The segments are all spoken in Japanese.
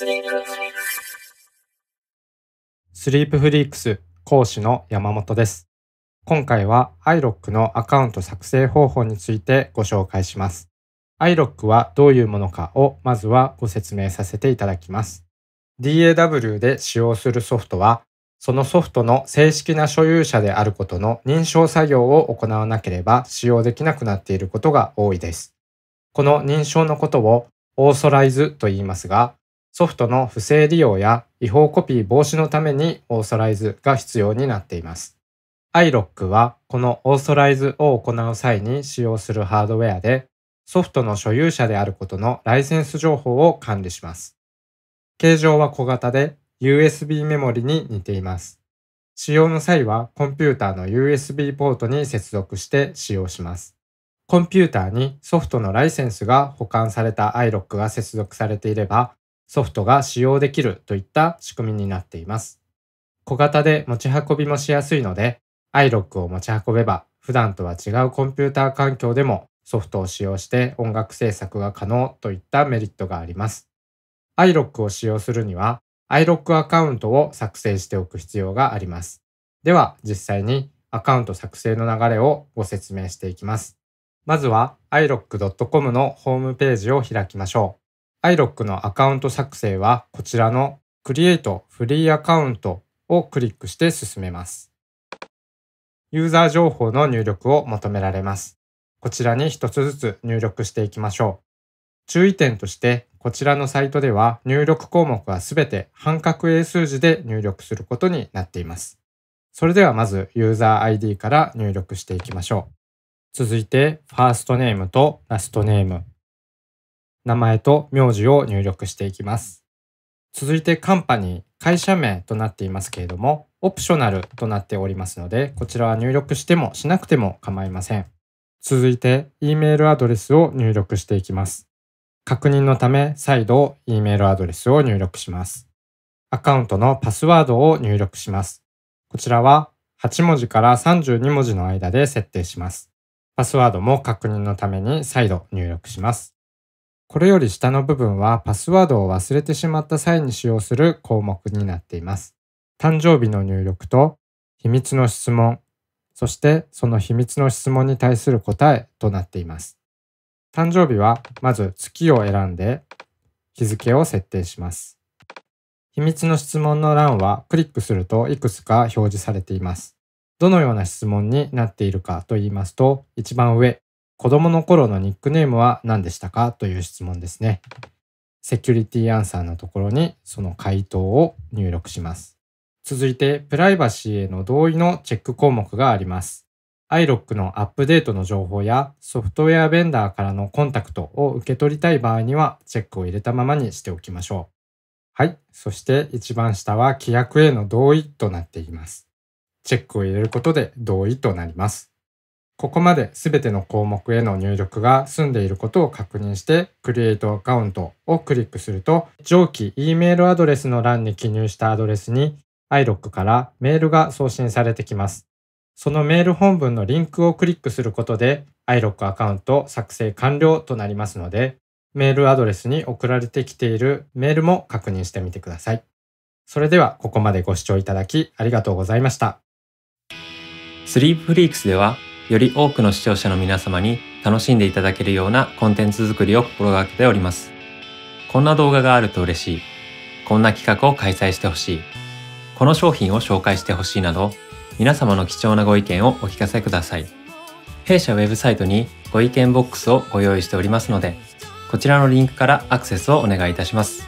スリープフリークス講師の山本です。今回は iLock のアカウント作成方法についてご紹介します。iLock はどういうものかをまずはご説明させていただきます。DAW で使用するソフトは、そのソフトの正式な所有者であることの認証作業を行わなければ使用できなくなっていることが多いです。この認証のことをオーソライズと言いますが、ソフトの不正利用や違法コピー防止のためにオーソライズが必要になっています。iLock はこのオーソライズを行う際に使用するハードウェアで、ソフトの所有者であることのライセンス情報を管理します。形状は小型で USB メモリに似ています。使用の際はコンピューターの USB ポートに接続して使用します。コンピューターにソフトのライセンスが保管された iLock が接続されていれば、ソフトが使用できるといった仕組みになっています。小型で持ち運びもしやすいので、i l o c k を持ち運べば普段とは違うコンピューター環境でもソフトを使用して音楽制作が可能といったメリットがあります。i l o c k を使用するには i l o c k アカウントを作成しておく必要があります。では実際にアカウント作成の流れをご説明していきます。まずは i l o c k c o m のホームページを開きましょう。iLock のアカウント作成はこちらの Create Free Account をクリックして進めます。ユーザー情報の入力を求められます。こちらに一つずつ入力していきましょう。注意点として、こちらのサイトでは入力項目はすべて半角英数字で入力することになっています。それではまずユーザー ID から入力していきましょう。続いて、ファーストネームとラストネーム、名前と名字を入力していきます。続いてカンパニー、会社名となっていますけれども、オプショナルとなっておりますので、こちらは入力してもしなくても構いません。続いて、E メールアドレスを入力していきます。確認のため、再度 E メールアドレスを入力します。アカウントのパスワードを入力します。こちらは8文字から32文字の間で設定します。パスワードも確認のために再度入力します。これより下の部分はパスワードを忘れてしまった際に使用する項目になっています。誕生日の入力と秘密の質問、そしてその秘密の質問に対する答えとなっています。誕生日はまず月を選んで日付を設定します。秘密の質問の欄はクリックするといくつか表示されています。どのような質問になっているかと言いますと、一番上、子供の頃のニックネームは何でしたかという質問ですね。セキュリティアンサーのところにその回答を入力します。続いて、プライバシーへの同意のチェック項目があります。iLock のアップデートの情報やソフトウェアベンダーからのコンタクトを受け取りたい場合にはチェックを入れたままにしておきましょう。はい。そして一番下は規約への同意となっています。チェックを入れることで同意となります。ここまで全ての項目への入力が済んでいることを確認して Create アカウントをクリックすると上記 E メールアドレスの欄に記入したアドレスに iLock からメールが送信されてきます。そのメール本文のリンクをクリックすることで iLock アカウント作成完了となりますのでメールアドレスに送られてきているメールも確認してみてください。それではここまでご視聴いただきありがとうございました。スリープフリークスではより多くの視聴者の皆様に楽しんでいただけるようなコンテンツ作りを心がけております。こんな動画があると嬉しい。こんな企画を開催してほしい。この商品を紹介してほしいなど、皆様の貴重なご意見をお聞かせください。弊社ウェブサイトにご意見ボックスをご用意しておりますので、こちらのリンクからアクセスをお願いいたします。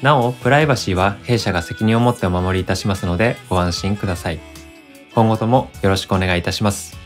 なお、プライバシーは弊社が責任を持ってお守りいたしますのでご安心ください。今後ともよろしくお願いいたします。